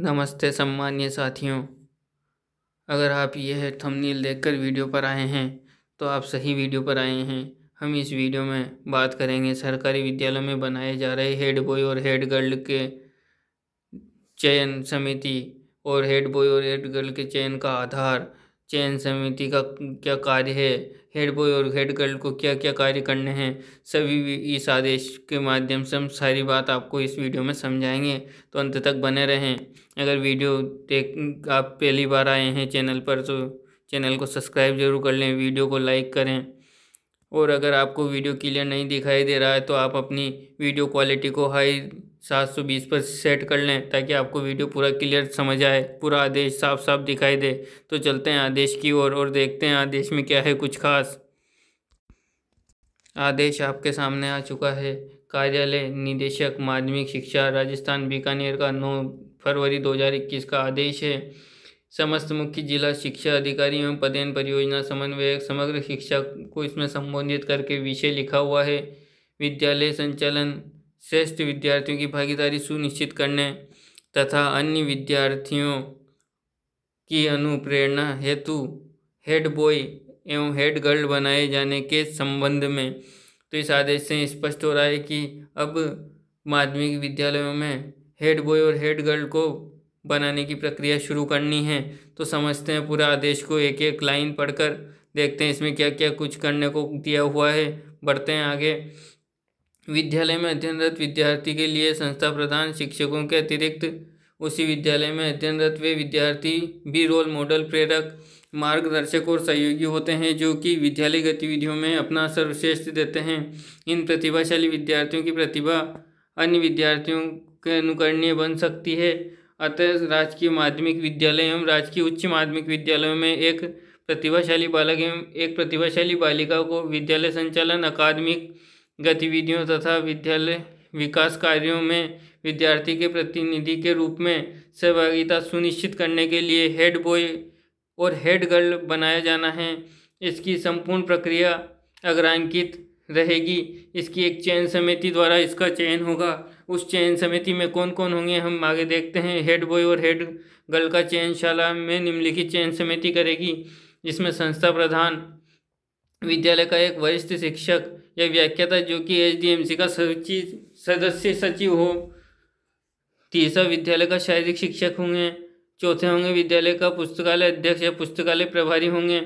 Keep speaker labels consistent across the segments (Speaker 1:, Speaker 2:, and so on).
Speaker 1: नमस्ते सम्मान्य साथियों अगर आप यह थंबनेल देखकर वीडियो पर आए हैं तो आप सही वीडियो पर आए हैं हम इस वीडियो में बात करेंगे सरकारी विद्यालयों में बनाए जा रहे हेड बॉय और हेड गर्ल के चयन समिति और हेड बॉय और हेड गर्ल के चयन का आधार चयन समिति का क्या कार्य है हेड बॉय और हेड गर्ल को क्या क्या कार्य करने हैं सभी इस आदेश के माध्यम से हम सारी बात आपको इस वीडियो में समझाएंगे तो अंत तक बने रहें अगर वीडियो देख आप पहली बार आए हैं चैनल पर तो चैनल को सब्सक्राइब जरूर कर लें वीडियो को लाइक करें और अगर आपको वीडियो क्लियर नहीं दिखाई दे रहा है तो आप अपनी वीडियो क्वालिटी को हाई सात सौ बीस पर सेट कर लें ताकि आपको वीडियो पूरा क्लियर समझ आए पूरा आदेश साफ साफ दिखाई दे तो चलते हैं आदेश की ओर और, और देखते हैं आदेश में क्या है कुछ खास आदेश आपके सामने आ चुका है कार्यालय निदेशक माध्यमिक शिक्षा राजस्थान बीकानेर का नौ फरवरी 2021 का आदेश है समस्त मुख्य जिला शिक्षा अधिकारी एवं पदेन परियोजना समन्वयक समग्र शिक्षा को इसमें संबोधित करके विषय लिखा हुआ है विद्यालय संचालन श्रेष्ठ विद्यार्थियों की भागीदारी सुनिश्चित करने तथा अन्य विद्यार्थियों की अनुप्रेरणा हेतु हेड बॉय एवं हेड गर्ल बनाए जाने के संबंध में तो इस आदेश से स्पष्ट हो रहा है कि अब माध्यमिक विद्यालयों में हेड बॉय और हेड गर्ल को बनाने की प्रक्रिया शुरू करनी है तो समझते हैं पूरा आदेश को एक एक लाइन पढ़कर देखते हैं इसमें क्या क्या कुछ करने को दिया हुआ है बढ़ते हैं आगे विद्यालय में अध्ययनरत विद्यार्थी के लिए संस्था प्रधान शिक्षकों के अतिरिक्त उसी विद्यालय में अध्ययनरत वे विद्यार्थी भी रोल मॉडल प्रेरक मार्गदर्शक और सहयोगी होते हैं जो कि विद्यालय गतिविधियों में अपना सर्वश्रेष्ठ देते हैं इन प्रतिभाशाली विद्यार्थियों की प्रतिभा अन्य विद्यार्थियों के अनुकरणीय बन सकती है अतः राजकीय माध्यमिक विद्यालय एवं राजकीय उच्च माध्यमिक विद्यालयों में एक प्रतिभाशाली बालक एवं एक प्रतिभाशाली बालिका को विद्यालय संचालन अकादमिक गतिविधियों तथा विद्यालय विकास कार्यों में विद्यार्थी के प्रतिनिधि के रूप में सहभागिता सुनिश्चित करने के लिए हेड बॉय और हेड गर्ल बनाया जाना है इसकी संपूर्ण प्रक्रिया अग्रांकित रहेगी इसकी एक चयन समिति द्वारा इसका चयन होगा उस चयन समिति में कौन कौन होंगे हम आगे देखते हैं हेड बॉय और हेड गर्ल का चयन शाला में निम्नलिखित चयन समिति करेगी जिसमें संस्था प्रधान विद्यालय का एक वरिष्ठ शिक्षक या व्याख्याता जो कि एच का सचिव सदस्य सचिव हो तीसरा विद्यालय का शारीरिक शिक्षक होंगे चौथे होंगे विद्यालय का पुस्तकालय अध्यक्ष या पुस्तकालय प्रभारी होंगे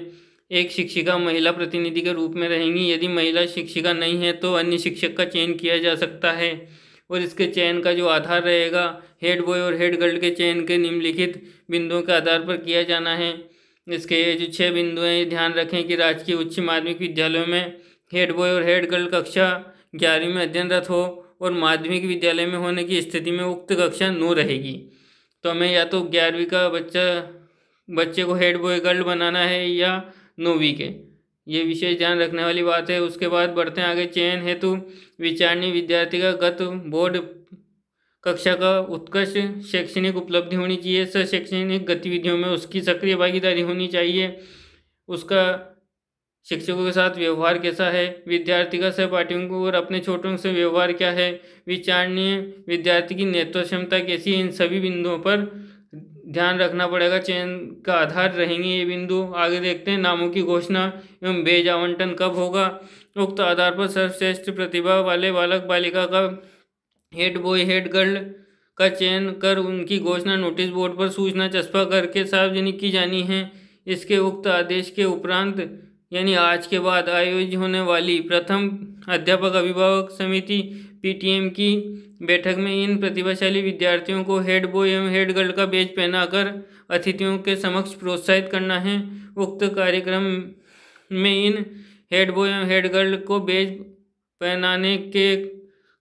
Speaker 1: एक शिक्षिका महिला प्रतिनिधि के रूप में रहेंगी यदि महिला शिक्षिका नहीं है तो अन्य शिक्षक का चयन किया जा सकता है और इसके चयन का जो आधार रहेगा हेड बॉय और हेड गर्ल के चयन के निम्नलिखित बिंदुओं के आधार पर किया जाना है इसके जो छः बिंदु हैं ध्यान रखें कि राजकीय उच्च माध्यमिक विद्यालयों में हेड बॉय और हेड गर्ल कक्षा ग्यारहवीं में अध्ययनरत हो और माध्यमिक विद्यालय में होने की स्थिति में उक्त कक्षा नो रहेगी तो हमें या तो ग्यारहवीं का बच्चा बच्चे को हेड बॉय गर्ल बनाना है या नौवीं के ये विशेष ध्यान रखने वाली बात है उसके बाद बढ़ते हैं आगे चयन हेतु विचारणीय विद्यार्थी का गत बोर्ड कक्षा का उत्कृष्ट शैक्षणिक उपलब्धि होनी चाहिए सशैक्षणिक गतिविधियों में उसकी सक्रिय भागीदारी होनी चाहिए उसका शिक्षकों के साथ व्यवहार कैसा है विद्यार्थी का सहपाठियों को और अपने छोटों से व्यवहार क्या है विचारणीय विद्यार्थी की नेतृत्व क्षमता कैसी है इन सभी बिंदुओं पर ध्यान रखना पड़ेगा चयन का आधार रहेंगे ये बिंदु आगे देखते हैं नामों की घोषणा एवं बेज आवंटन कब होगा उक्त आधार पर सर्वश्रेष्ठ प्रतिभा वाले बालक बालिका का हेड बॉय हेड गर्ल का चयन कर उनकी घोषणा नोटिस बोर्ड पर सूचना चस्पा करके सार्वजनिक की जानी है इसके उक्त आदेश के उपरांत यानी आज के बाद आयोजित होने वाली प्रथम अध्यापक अभिभावक समिति पीटीएम की बैठक में इन प्रतिभाशाली विद्यार्थियों को हेड बॉय एवं हेड गर्ल का बेच पहनाकर अतिथियों के समक्ष प्रोत्साहित करना है उक्त कार्यक्रम में इन हेड बॉय एवं हेड गर्ल को बेच पहनाने के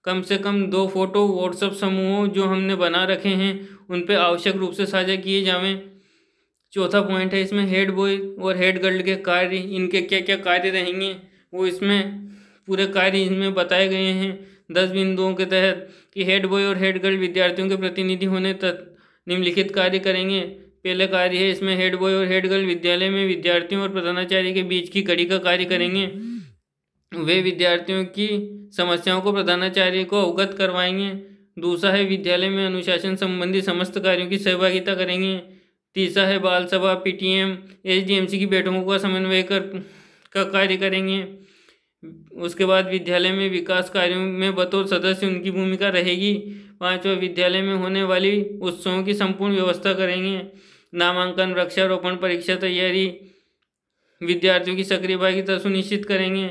Speaker 1: कम से कम दो फोटो व्हाट्सएप समूहों जो हमने बना रखे हैं उन पर आवश्यक रूप से साझा किए जाएँ चौथा पॉइंट है इसमें हेड बॉय और हेड गर्ल के कार्य इनके क्या क्या कार्य रहेंगे वो इसमें पूरे कार्य इनमें बताए गए हैं दस बिंदुओं के तहत कि हेड बॉय और हेड गर्ल विद्यार्थियों के प्रतिनिधि होने तक निम्नलिखित कार्य करेंगे पहला कार्य है इसमें हेड बॉय और हेड गर्ल विद्यालय में विद्यार्थियों और प्रधानाचार्य के बीच की कड़ी का कार्य करेंगे वे विद्यार्थियों की समस्याओं को प्रधानाचार्य को अवगत करवाएंगे दूसरा है विद्यालय में अनुशासन संबंधी समस्त कार्यों की सहभागिता करेंगे तीसरा है बाल सभा पीटीएम एसडीएमसी की बैठकों का समन्वय कर का कार्य करेंगे उसके बाद विद्यालय में विकास कार्यों में बतौर सदस्य उनकी भूमिका रहेगी पांचवा विद्यालय में होने वाली उत्सवों की संपूर्ण व्यवस्था करेंगे नामांकन वृक्षारोपण परीक्षा तैयारी विद्यार्थियों की सक्रिय भागीदारी सुनिश्चित करेंगे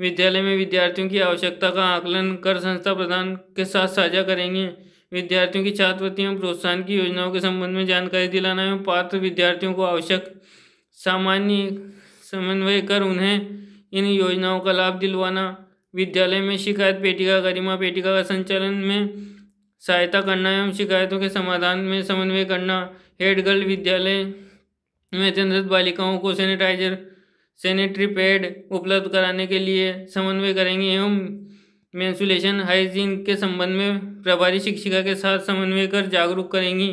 Speaker 1: विद्यालय में विद्यार्थियों की आवश्यकता का आकलन कर संस्था प्रधान के साथ साझा करेंगे विद्यार्थियों की छात्रवृत्ति एवं प्रोत्साहन की योजनाओं के संबंध में जानकारी दिलाना एवं पात्र विद्यार्थियों को आवश्यक सामान्य समन्वय कर उन्हें इन योजनाओं का लाभ दिलवाना विद्यालय में शिकायत पेटिका गरिमा पेटिका का संचालन में सहायता करना एवं शिकायतों के समाधान में समन्वय करना हेड गर्ल विद्यालय में चंद्रित बालिकाओं को सैनिटाइजर सैनिटरी पैड उपलब्ध कराने के लिए समन्वय करेंगे एवं मैंसुलेशन हाइजीन के संबंध में प्रभारी शिक्षिका के साथ समन्वय कर जागरूक करेंगी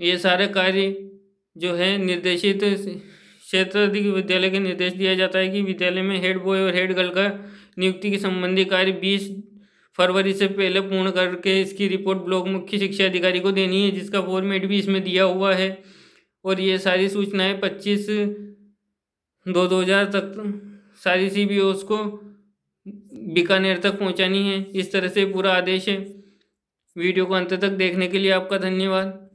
Speaker 1: ये सारे कार्य जो है निर्देशित क्षेत्र विद्यालय के निर्देश दिया जाता है कि विद्यालय में हेड बॉय और हेड गर्ल का नियुक्ति के संबंधी कार्य बीस फरवरी से पहले पूर्ण करके इसकी रिपोर्ट ब्लॉक मुख्य शिक्षा अधिकारी को देनी है जिसका फॉर्मेट भी इसमें दिया हुआ है और ये सारी सूचनाएं पच्चीस दो दो हज़ार तक सारी सी बी को बीकानेर तक पहुंचानी है इस तरह से पूरा आदेश है वीडियो को अंत तक देखने के लिए आपका धन्यवाद